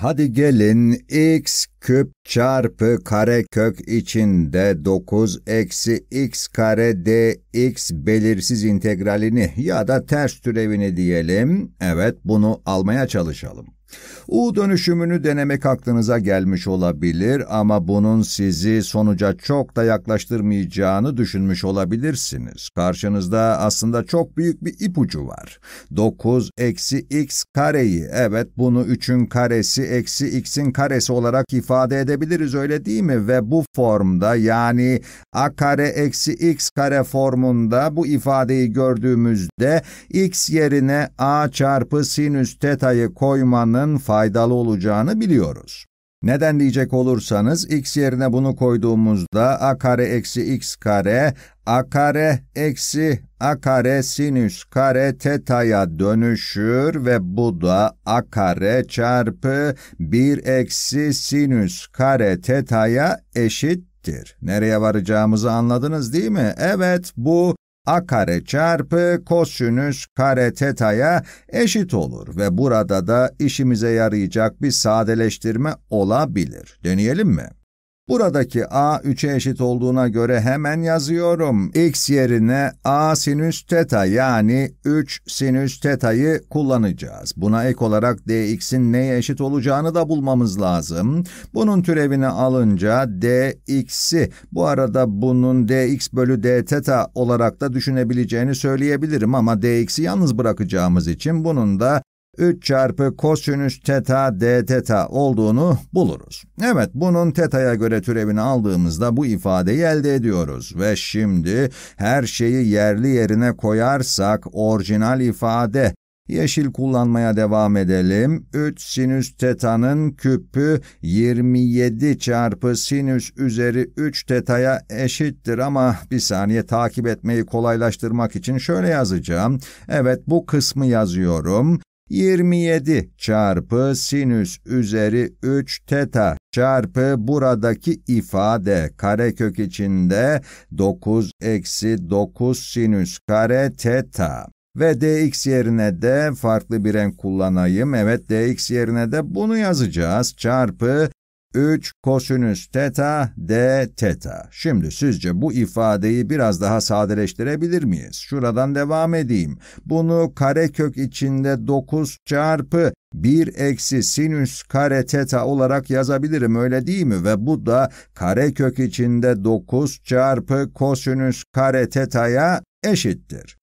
Hadi gelin x küp çarpı kare kök içinde 9 eksi x kare dx belirsiz integralini ya da ters türevini diyelim. Evet bunu almaya çalışalım. U dönüşümünü denemek aklınıza gelmiş olabilir ama bunun sizi sonuca çok da yaklaştırmayacağını düşünmüş olabilirsiniz. Karşınızda aslında çok büyük bir ipucu var. 9 eksi x kareyi, evet bunu 3'ün karesi eksi x'in karesi olarak ifade edebiliriz öyle değil mi? Ve bu formda yani a kare eksi x kare formunda bu ifadeyi gördüğümüzde x yerine a çarpı sinüs teta'yı koymanın kullanmanın faydalı olacağını biliyoruz. Neden diyecek olursanız x yerine bunu koyduğumuzda a kare eksi x kare a kare eksi a kare sinüs kare teta'ya dönüşür ve bu da a kare çarpı 1 eksi sinüs kare teta'ya eşittir. Nereye varacağımızı anladınız değil mi? Evet bu a kare çarpı kosinüs kare teta'ya eşit olur ve burada da işimize yarayacak bir sadeleştirme olabilir. Deneyelim mi? Buradaki a 3'e eşit olduğuna göre hemen yazıyorum. x yerine a sinüs teta yani 3 sinüs teta'yı kullanacağız. Buna ek olarak dx'in neye eşit olacağını da bulmamız lazım. Bunun türevini alınca dx'i bu arada bunun dx bölü d teta olarak da düşünebileceğini söyleyebilirim ama dx'i yalnız bırakacağımız için bunun da 3 çarpı kosinüs teta d teta olduğunu buluruz. Evet bunun teta'ya göre türevini aldığımızda bu ifadeyi elde ediyoruz. Ve şimdi her şeyi yerli yerine koyarsak orijinal ifade Yeşil kullanmaya devam edelim. 3 sinüs tetanın küpü 27 çarpı sinüs üzeri 3 tetaya eşittir ama bir saniye takip etmeyi kolaylaştırmak için şöyle yazacağım. Evet bu kısmı yazıyorum. 27 çarpı sinüs üzeri 3 teta çarpı buradaki ifade karekök içinde 9 eksi 9 sinüs kare teta. Ve dx yerine de farklı bir renk kullanayım. Evet dx yerine de bunu yazacağız. Çarpı 3 kosinüs teta d teta. Şimdi sizce bu ifadeyi biraz daha sadeleştirebilir miyiz? Şuradan devam edeyim. Bunu karekök içinde 9 çarpı 1 eksi sinüs kare teta olarak yazabilirim öyle değil mi? Ve bu da karekök içinde 9 çarpı kosinüs kare teta'ya eşittir.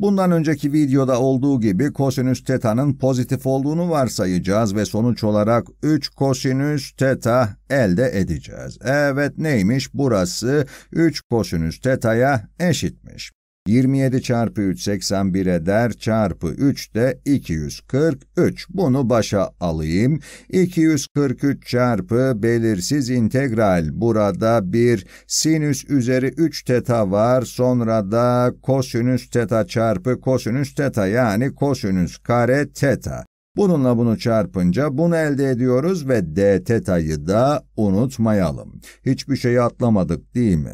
Bundan önceki videoda olduğu gibi kosinüs teta'nın pozitif olduğunu varsayacağız ve sonuç olarak 3 kosinüs teta elde edeceğiz. Evet neymiş burası 3 kosinüs teta'ya eşitmiş. 27 çarpı 3 81 eder çarpı 3 de 243. Bunu başa alayım. 243 çarpı belirsiz integral. Burada bir sinüs üzeri 3 teta var. Sonra da kosinüs teta çarpı kosinüs teta yani kosinüs kare teta. Bununla bunu çarpınca bunu elde ediyoruz ve d teta'yı da unutmayalım. Hiçbir şey atlamadık değil mi?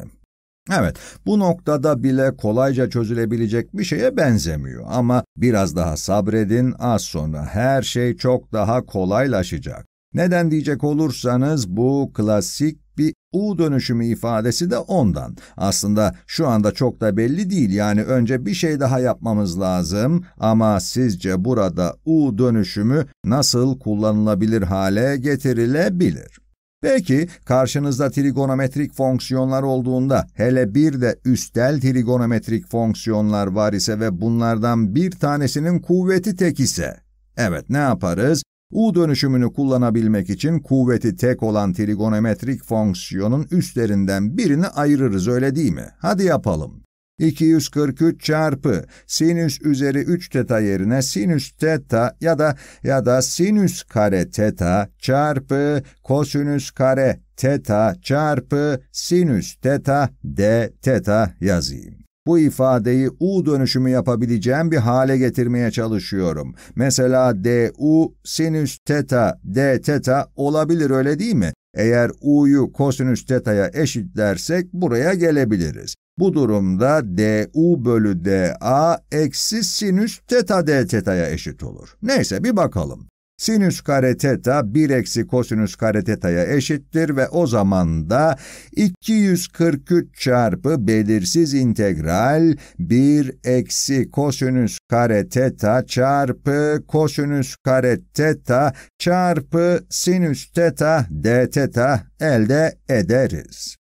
Evet, bu noktada bile kolayca çözülebilecek bir şeye benzemiyor ama biraz daha sabredin, az sonra her şey çok daha kolaylaşacak. Neden diyecek olursanız bu klasik bir U dönüşümü ifadesi de ondan. Aslında şu anda çok da belli değil yani önce bir şey daha yapmamız lazım ama sizce burada U dönüşümü nasıl kullanılabilir hale getirilebilir? Peki karşınızda trigonometrik fonksiyonlar olduğunda hele bir de üstel trigonometrik fonksiyonlar var ise ve bunlardan bir tanesinin kuvveti tek ise. Evet ne yaparız? U dönüşümünü kullanabilmek için kuvveti tek olan trigonometrik fonksiyonun üstlerinden birini ayırırız öyle değil mi? Hadi yapalım. 243 çarpı sinüs üzeri 3 teta yerine sinüs teta ya da ya da sinüs kare teta çarpı kosinüs kare teta çarpı sinüs teta d teta yazayım. Bu ifadeyi U dönüşümü yapabileceğim bir hale getirmeye çalışıyorum. Mesela DU sinüs teta D teta olabilir öyle değil mi? Eğer u'yu kosinüs teta'ya eşitlersek buraya gelebiliriz. Bu durumda du bölü dA eksi sinüs teta d teta'ya eşit olur. Neyse bir bakalım. Sinüs kare teta 1 eksi kosinüs kare teta'ya eşittir ve o zaman da 243 çarpı belirsiz integral 1 eksi kosinüs kare teta çarpı kosinüs kare teta çarpı sinüs teta d teta elde ederiz.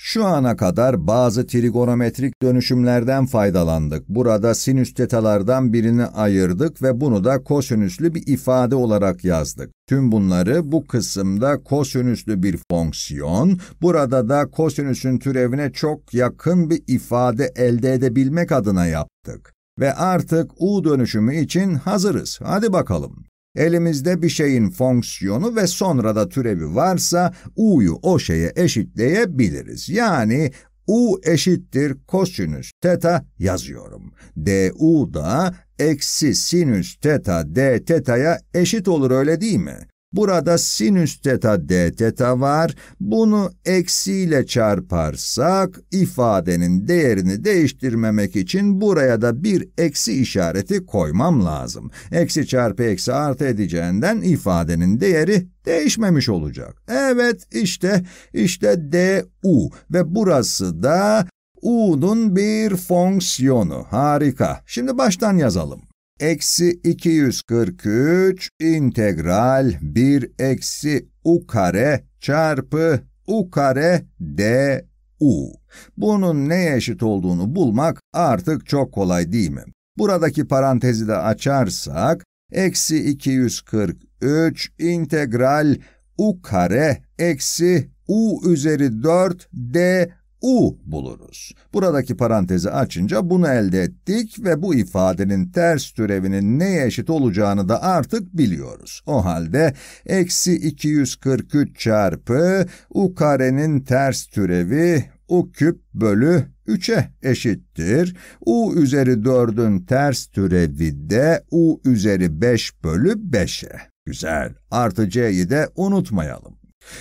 Şu ana kadar bazı trigonometrik dönüşümlerden faydalandık. Burada sinüs tetalardan birini ayırdık ve bunu da kosinüslü bir ifade olarak yazdık. Tüm bunları bu kısımda kosinüslü bir fonksiyon, burada da kosinüsün türevine çok yakın bir ifade elde edebilmek adına yaptık. Ve artık U dönüşümü için hazırız. Hadi bakalım. Elimizde bir şeyin fonksiyonu ve sonra da türevi varsa u'yu o şeye eşitleyebiliriz. Yani u eşittir kosinüs teta yazıyorum. du da eksi sinüs teta d teta'ya eşit olur öyle değil mi? Burada sinüs teta d teta var. Bunu eksiyle çarparsak ifadenin değerini değiştirmemek için buraya da bir eksi işareti koymam lazım. Eksi çarpı eksi artı edeceğinden ifadenin değeri değişmemiş olacak. Evet işte işte du ve burası da u'nun bir fonksiyonu. Harika. Şimdi baştan yazalım eksi 243 integral 1 eksi u kare çarpı u kare du. Bunun neye eşit olduğunu bulmak artık çok kolay değil mi? Buradaki parantezi de açarsak, eksi 243 integral u kare eksi u üzeri 4 d U buluruz. Buradaki parantezi açınca bunu elde ettik ve bu ifadenin ters türevinin neye eşit olacağını da artık biliyoruz. O halde eksi 243 çarpı U karenin ters türevi U küp bölü 3'e eşittir. U üzeri 4'ün ters türevi de U üzeri 5 bölü 5'e. Güzel. Artı c'yi de unutmayalım.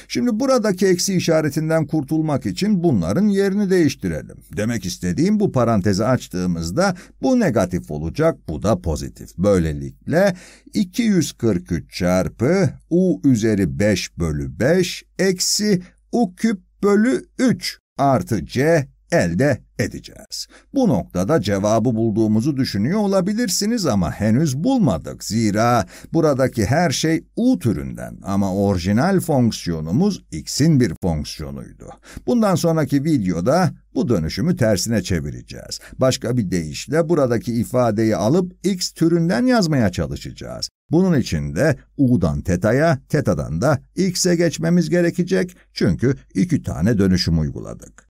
Şimdi buradaki eksi işaretinden kurtulmak için bunların yerini değiştirelim. Demek istediğim bu parantezi açtığımızda bu negatif olacak, bu da pozitif. Böylelikle 243 çarpı u üzeri 5 bölü 5 eksi u küp bölü 3 artı c elde edeceğiz. Bu noktada cevabı bulduğumuzu düşünüyor olabilirsiniz ama henüz bulmadık. Zira buradaki her şey u türünden ama orijinal fonksiyonumuz x'in bir fonksiyonuydu. Bundan sonraki videoda bu dönüşümü tersine çevireceğiz. Başka bir deyişle buradaki ifadeyi alıp x türünden yazmaya çalışacağız. Bunun için de u'dan teta'ya, teta'dan da x'e geçmemiz gerekecek çünkü iki tane dönüşüm uyguladık.